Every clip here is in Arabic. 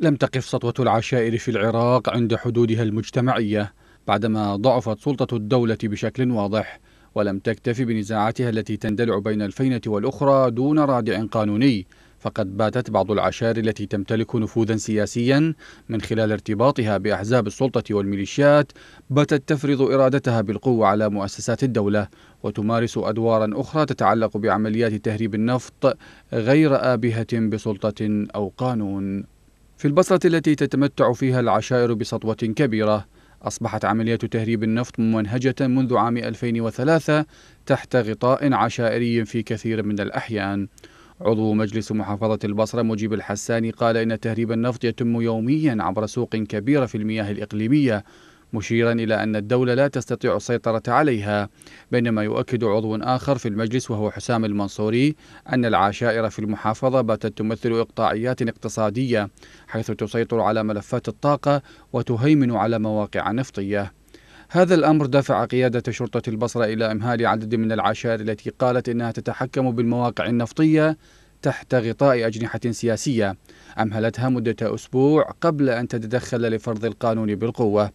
لم تقف سطوة العشائر في العراق عند حدودها المجتمعية بعدما ضعفت سلطة الدولة بشكل واضح ولم تكتف بنزاعاتها التي تندلع بين الفينة والأخرى دون رادع قانوني فقد باتت بعض العشائر التي تمتلك نفوذا سياسيا من خلال ارتباطها بأحزاب السلطة والميليشيات باتت تفرض إرادتها بالقوة على مؤسسات الدولة وتمارس أدوارا أخرى تتعلق بعمليات تهريب النفط غير آبهة بسلطة أو قانون في البصرة التي تتمتع فيها العشائر بسطوة كبيرة أصبحت عملية تهريب النفط ممنهجة منذ عام 2003 تحت غطاء عشائري في كثير من الأحيان عضو مجلس محافظة البصرة مجيب الحساني قال إن تهريب النفط يتم يوميا عبر سوق كبيرة في المياه الإقليمية مشيرا إلى أن الدولة لا تستطيع السيطرة عليها بينما يؤكد عضو آخر في المجلس وهو حسام المنصوري أن العشائر في المحافظة باتت تمثل إقطاعيات اقتصادية حيث تسيطر على ملفات الطاقة وتهيمن على مواقع نفطية هذا الأمر دفع قيادة شرطة البصرة إلى إمهال عدد من العشائر التي قالت إنها تتحكم بالمواقع النفطية تحت غطاء أجنحة سياسية أمهلتها مدة أسبوع قبل أن تتدخل لفرض القانون بالقوة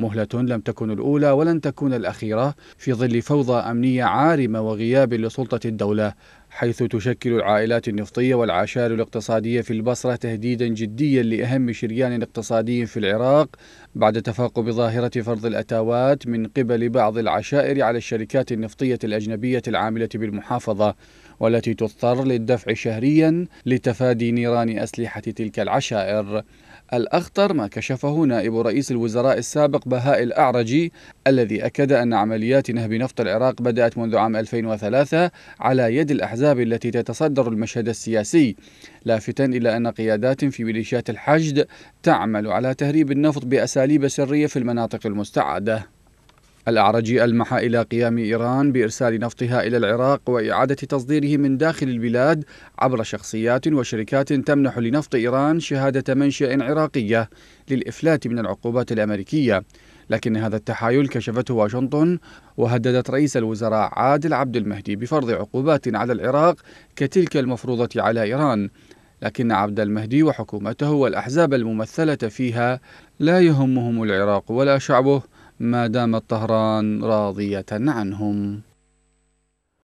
مهلة لم تكن الأولى ولن تكون الأخيرة في ظل فوضى أمنية عارمة وغياب لسلطة الدولة حيث تشكل العائلات النفطية والعشائر الاقتصادية في البصرة تهديدا جديا لأهم شريان اقتصادي في العراق بعد تفاقم ظاهرة فرض الأتاوات من قبل بعض العشائر على الشركات النفطية الأجنبية العاملة بالمحافظة والتي تضطر للدفع شهريا لتفادي نيران أسلحة تلك العشائر الأخطر ما كشفه نائب رئيس الوزراء السابق بهاء الأعرجي الذي أكد أن عمليات نهب نفط العراق بدأت منذ عام 2003 على يد الأحزاب التي تتصدر المشهد السياسي لافتا إلى أن قيادات في ميليشيات الحشد تعمل على تهريب النفط بأساليب سرية في المناطق المستعدة الأعرجي ألمح إلى قيام إيران بإرسال نفطها إلى العراق وإعادة تصديره من داخل البلاد عبر شخصيات وشركات تمنح لنفط إيران شهادة منشأ عراقية للإفلات من العقوبات الأمريكية لكن هذا التحايل كشفته واشنطن وهددت رئيس الوزراء عادل عبد المهدي بفرض عقوبات على العراق كتلك المفروضة على إيران لكن عبد المهدي وحكومته والأحزاب الممثلة فيها لا يهمهم العراق ولا شعبه ما دامت طهران راضية عنهم